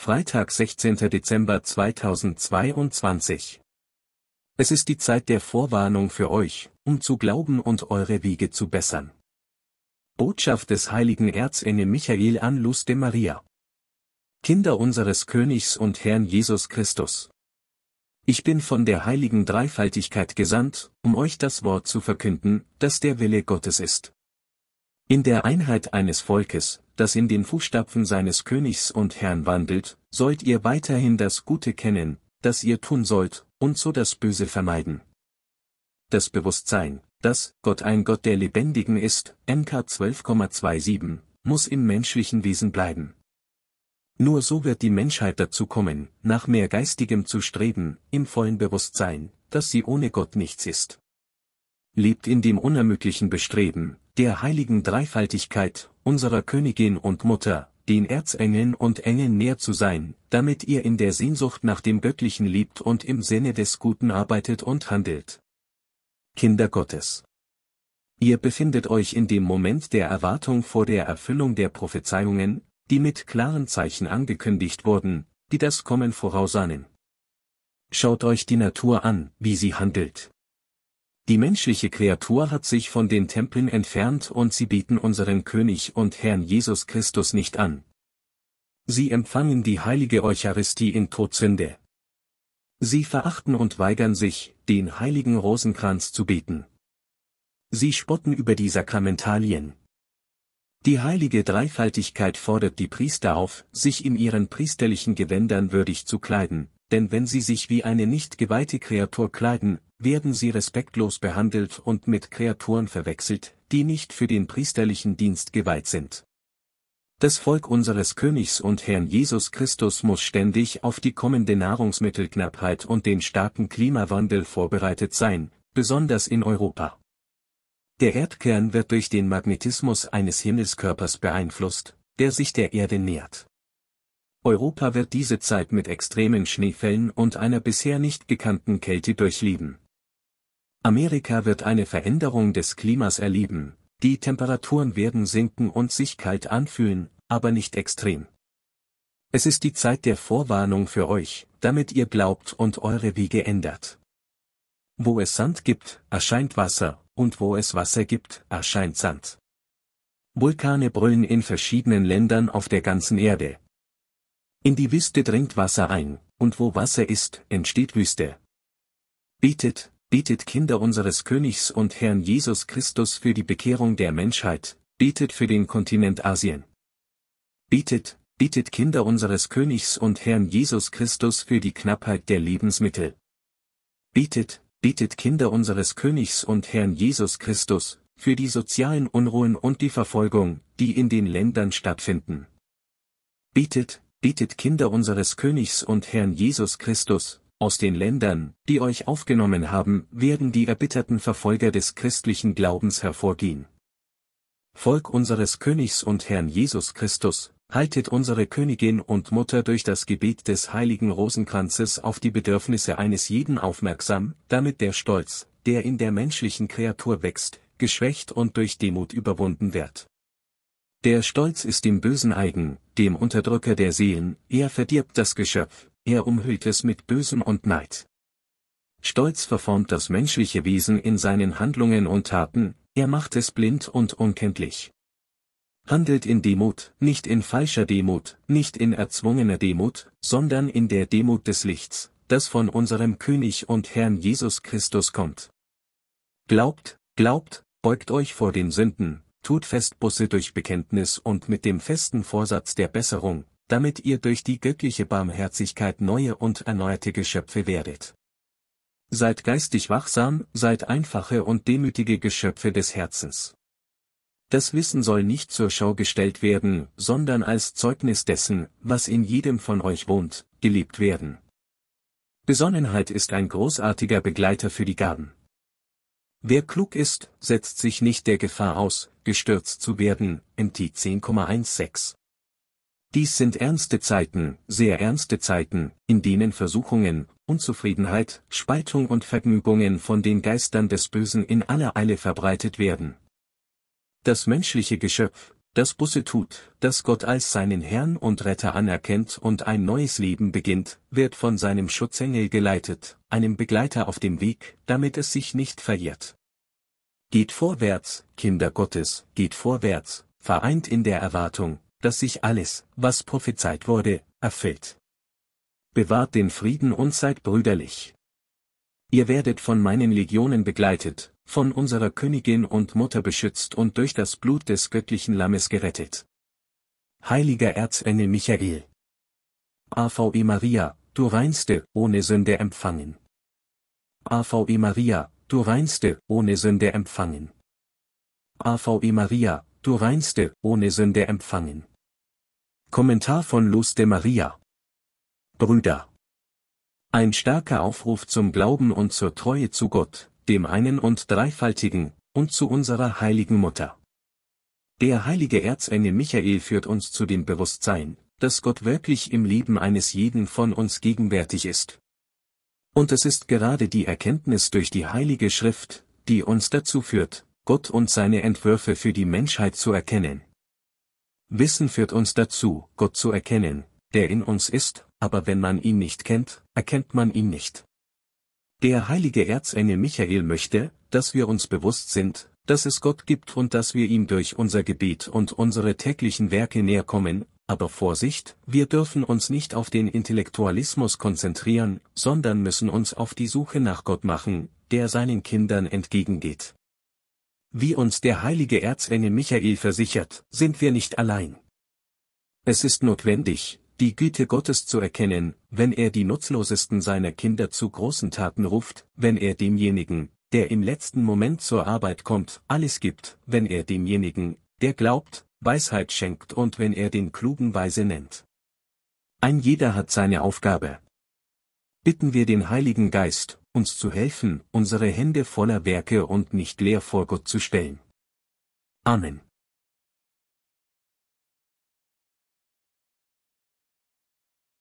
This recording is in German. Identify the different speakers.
Speaker 1: Freitag 16. Dezember 2022. Es ist die Zeit der Vorwarnung für euch, um zu glauben und eure Wege zu bessern. Botschaft des heiligen Erzengel Michael an Luz de Maria. Kinder unseres Königs und Herrn Jesus Christus. Ich bin von der heiligen Dreifaltigkeit gesandt, um euch das Wort zu verkünden, das der Wille Gottes ist. In der Einheit eines Volkes, das in den Fußstapfen seines Königs und Herrn wandelt, sollt ihr weiterhin das Gute kennen, das ihr tun sollt, und so das Böse vermeiden. Das Bewusstsein, dass Gott ein Gott der Lebendigen ist, MK 12,27, muss im menschlichen Wesen bleiben. Nur so wird die Menschheit dazu kommen, nach mehr Geistigem zu streben, im vollen Bewusstsein, dass sie ohne Gott nichts ist. Lebt in dem unermüdlichen Bestreben, der heiligen Dreifaltigkeit, unserer Königin und Mutter, den Erzengeln und Engeln näher zu sein, damit ihr in der Sehnsucht nach dem Göttlichen liebt und im Sinne des Guten arbeitet und handelt. Kinder Gottes. Ihr befindet euch in dem Moment der Erwartung vor der Erfüllung der Prophezeiungen, die mit klaren Zeichen angekündigt wurden, die das Kommen vorausahnen. Schaut euch die Natur an, wie sie handelt. Die menschliche Kreatur hat sich von den Tempeln entfernt und sie bieten unseren König und Herrn Jesus Christus nicht an. Sie empfangen die heilige Eucharistie in Todsünde. Sie verachten und weigern sich, den heiligen Rosenkranz zu beten. Sie spotten über die Sakramentalien. Die heilige Dreifaltigkeit fordert die Priester auf, sich in ihren priesterlichen Gewändern würdig zu kleiden, denn wenn sie sich wie eine nicht geweihte Kreatur kleiden, werden sie respektlos behandelt und mit Kreaturen verwechselt, die nicht für den priesterlichen Dienst geweiht sind. Das Volk unseres Königs und Herrn Jesus Christus muss ständig auf die kommende Nahrungsmittelknappheit und den starken Klimawandel vorbereitet sein, besonders in Europa. Der Erdkern wird durch den Magnetismus eines Himmelskörpers beeinflusst, der sich der Erde nähert. Europa wird diese Zeit mit extremen Schneefällen und einer bisher nicht gekannten Kälte durchleben. Amerika wird eine Veränderung des Klimas erleben, die Temperaturen werden sinken und sich kalt anfühlen, aber nicht extrem. Es ist die Zeit der Vorwarnung für euch, damit ihr glaubt und eure Wege ändert. Wo es Sand gibt, erscheint Wasser, und wo es Wasser gibt, erscheint Sand. Vulkane brüllen in verschiedenen Ländern auf der ganzen Erde. In die Wüste dringt Wasser ein, und wo Wasser ist, entsteht Wüste. Bietet, bietet Kinder unseres Königs und Herrn Jesus Christus für die Bekehrung der Menschheit, bietet für den Kontinent Asien. Bietet, bietet Kinder unseres Königs und Herrn Jesus Christus für die Knappheit der Lebensmittel. Bietet, bietet Kinder unseres Königs und Herrn Jesus Christus, für die sozialen Unruhen und die Verfolgung, die in den Ländern stattfinden. Bietet, bietet Kinder unseres Königs und Herrn Jesus Christus, aus den Ländern, die euch aufgenommen haben, werden die erbitterten Verfolger des christlichen Glaubens hervorgehen. Volk unseres Königs und Herrn Jesus Christus, haltet unsere Königin und Mutter durch das Gebet des heiligen Rosenkranzes auf die Bedürfnisse eines jeden aufmerksam, damit der Stolz, der in der menschlichen Kreatur wächst, geschwächt und durch Demut überwunden wird. Der Stolz ist dem Bösen eigen, dem Unterdrücker der Seelen, er verdirbt das Geschöpf, er umhüllt es mit Bösem und Neid. Stolz verformt das menschliche Wesen in seinen Handlungen und Taten, er macht es blind und unkenntlich. Handelt in Demut, nicht in falscher Demut, nicht in erzwungener Demut, sondern in der Demut des Lichts, das von unserem König und Herrn Jesus Christus kommt. Glaubt, glaubt, beugt euch vor den Sünden, tut Festbusse durch Bekenntnis und mit dem festen Vorsatz der Besserung, damit ihr durch die göttliche Barmherzigkeit neue und erneuerte Geschöpfe werdet. Seid geistig wachsam, seid einfache und demütige Geschöpfe des Herzens. Das Wissen soll nicht zur Schau gestellt werden, sondern als Zeugnis dessen, was in jedem von euch wohnt, geliebt werden. Besonnenheit ist ein großartiger Begleiter für die Gaben. Wer klug ist, setzt sich nicht der Gefahr aus, gestürzt zu werden, MT 10,16. Dies sind ernste Zeiten, sehr ernste Zeiten, in denen Versuchungen, Unzufriedenheit, Spaltung und Vergnügungen von den Geistern des Bösen in aller Eile verbreitet werden. Das menschliche Geschöpf, das Busse tut, das Gott als seinen Herrn und Retter anerkennt und ein neues Leben beginnt, wird von seinem Schutzengel geleitet, einem Begleiter auf dem Weg, damit es sich nicht verjährt. Geht vorwärts, Kinder Gottes, geht vorwärts, vereint in der Erwartung, dass sich alles, was prophezeit wurde, erfüllt. Bewahrt den Frieden und seid brüderlich. Ihr werdet von meinen Legionen begleitet, von unserer Königin und Mutter beschützt und durch das Blut des göttlichen Lammes gerettet. Heiliger Erzengel Michael. AVE Maria, du reinste, ohne Sünde empfangen. AVE Maria, du reinste, ohne Sünde empfangen. AVE Maria, du reinste, ohne Sünde empfangen. Kommentar von Luz de Maria. Brüder. Ein starker Aufruf zum Glauben und zur Treue zu Gott, dem einen und dreifaltigen, und zu unserer heiligen Mutter. Der heilige Erzengel Michael führt uns zu dem Bewusstsein, dass Gott wirklich im Leben eines jeden von uns gegenwärtig ist. Und es ist gerade die Erkenntnis durch die heilige Schrift, die uns dazu führt, Gott und seine Entwürfe für die Menschheit zu erkennen. Wissen führt uns dazu, Gott zu erkennen, der in uns ist, aber wenn man ihn nicht kennt, erkennt man ihn nicht. Der heilige Erzengel Michael möchte, dass wir uns bewusst sind, dass es Gott gibt und dass wir ihm durch unser Gebet und unsere täglichen Werke näherkommen, aber Vorsicht, wir dürfen uns nicht auf den Intellektualismus konzentrieren, sondern müssen uns auf die Suche nach Gott machen, der seinen Kindern entgegengeht. Wie uns der heilige Erzengel Michael versichert, sind wir nicht allein. Es ist notwendig, die Güte Gottes zu erkennen, wenn er die nutzlosesten seiner Kinder zu großen Taten ruft, wenn er demjenigen, der im letzten Moment zur Arbeit kommt, alles gibt, wenn er demjenigen, der glaubt, Weisheit schenkt und wenn er den Klugen Weise nennt. Ein jeder hat seine Aufgabe, bitten wir den Heiligen Geist, uns zu helfen, unsere Hände voller Werke und nicht leer vor Gott zu stellen. Amen.